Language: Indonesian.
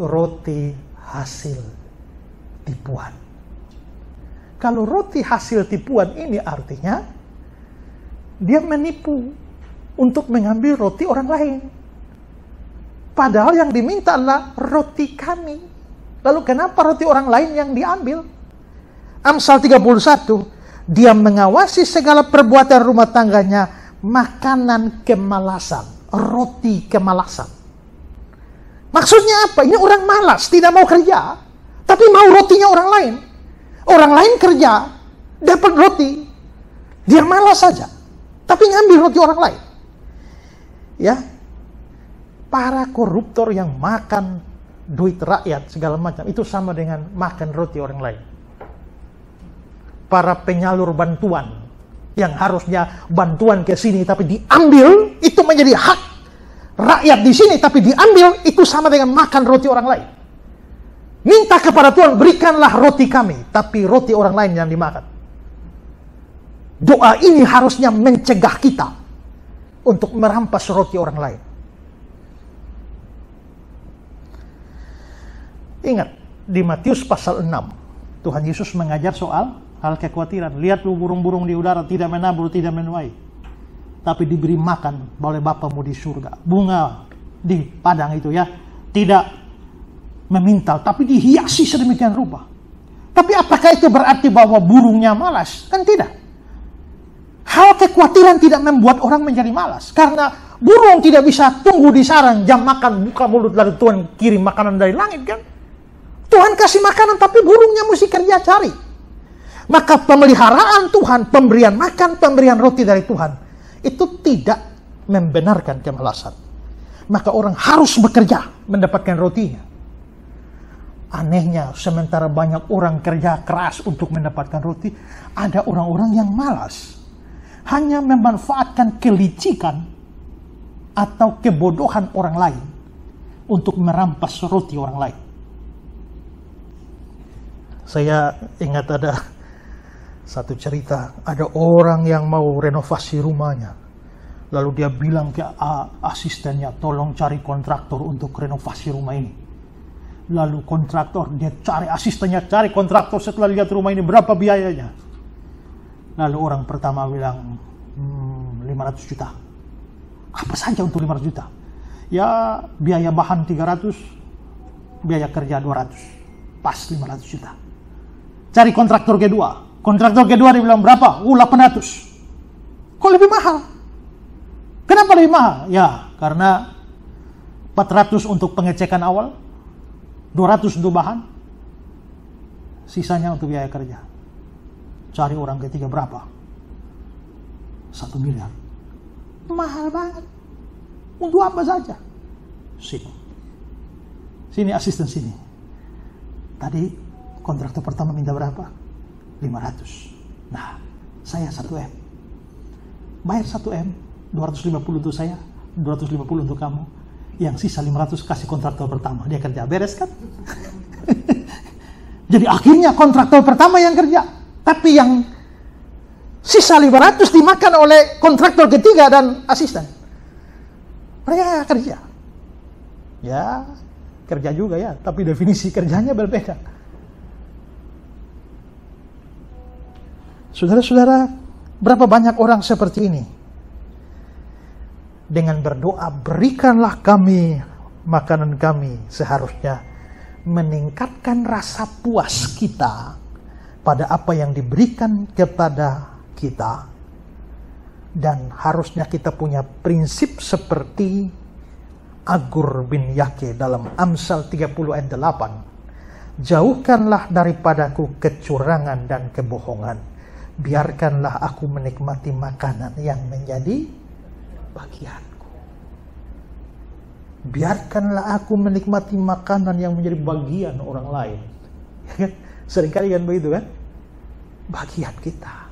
roti hasil tipuan. Kalau roti hasil tipuan ini artinya dia menipu untuk mengambil roti orang lain. Padahal yang diminta adalah roti kami. Lalu kenapa roti orang lain yang diambil? Amsal 31, dia mengawasi segala perbuatan rumah tangganya, makanan kemalasan, roti kemalasan. Maksudnya apa? Ini orang malas, tidak mau kerja, tapi mau rotinya orang lain. Orang lain kerja, dapat roti. Dia malas saja, tapi ngambil roti orang lain. Ya, para koruptor yang makan duit rakyat segala macam itu sama dengan makan roti orang lain. Para penyalur bantuan yang harusnya bantuan ke sini tapi diambil itu menjadi hak rakyat di sini tapi diambil itu sama dengan makan roti orang lain. Minta kepada Tuhan, berikanlah roti kami, tapi roti orang lain yang dimakan. Doa ini harusnya mencegah kita untuk merampas roti orang lain. Ingat, di Matius pasal 6, Tuhan Yesus mengajar soal hal kekhawatiran. Lihat burung-burung di udara, tidak menabur, tidak menuai tapi diberi makan oleh Bapamu di surga. Bunga di padang itu ya, tidak memintal, tapi dihiasi sedemikian rupa. Tapi apakah itu berarti bahwa burungnya malas? Kan tidak. Hal kekhawatiran tidak membuat orang menjadi malas. Karena burung tidak bisa tunggu di sarang jam makan, buka mulut lalu Tuhan kirim makanan dari langit kan. Tuhan kasih makanan tapi burungnya mesti kerja cari. Maka pemeliharaan Tuhan, pemberian makan, pemberian roti dari Tuhan itu tidak membenarkan kemalasan. Maka orang harus bekerja mendapatkan rotinya. Anehnya, sementara banyak orang kerja keras untuk mendapatkan roti, ada orang-orang yang malas. Hanya memanfaatkan kelicikan atau kebodohan orang lain untuk merampas roti orang lain. Saya ingat ada satu cerita, ada orang yang mau renovasi rumahnya. Lalu dia bilang ke asistennya, tolong cari kontraktor untuk renovasi rumah ini. Lalu kontraktor, dia cari asistennya, cari kontraktor setelah lihat rumah ini, berapa biayanya? Lalu orang pertama bilang, hmm, 500 juta. Apa saja untuk 500 juta? Ya, biaya bahan 300, biaya kerja 200. Pas 500 juta. Cari kontraktor kedua. Kontraktor kedua dia bilang berapa? Uh, 800. Kok lebih mahal? Kenapa lebih mahal? Ya, karena 400 untuk pengecekan awal, 200 untuk bahan, sisanya untuk biaya kerja. Cari orang ketiga berapa? Satu miliar. Mahal banget. Untuk apa saja? Sini. Sini asisten sini. Tadi kontraktor pertama minta berapa? 500. Nah, saya 1M. Bayar 1M, 250 untuk saya, 250 untuk kamu. Yang sisa 500 kasih kontraktor pertama. Dia kerja beres kan? Jadi akhirnya kontraktor pertama yang kerja. Tapi yang sisa 500 dimakan oleh kontraktor ketiga dan asisten. Mereka kerja. Ya, kerja juga ya. Tapi definisi kerjanya berbeda. Saudara-saudara, berapa banyak orang seperti ini? dengan berdoa, berikanlah kami makanan kami seharusnya meningkatkan rasa puas kita pada apa yang diberikan kepada kita dan harusnya kita punya prinsip seperti Agur bin Yake dalam Amsal 30 ayat 8 jauhkanlah daripadaku kecurangan dan kebohongan biarkanlah aku menikmati makanan yang menjadi bagianku. Biarkanlah aku menikmati makanan yang menjadi bagian orang lain. Ya kan? Seringkali kan begitu kan? Bagian kita.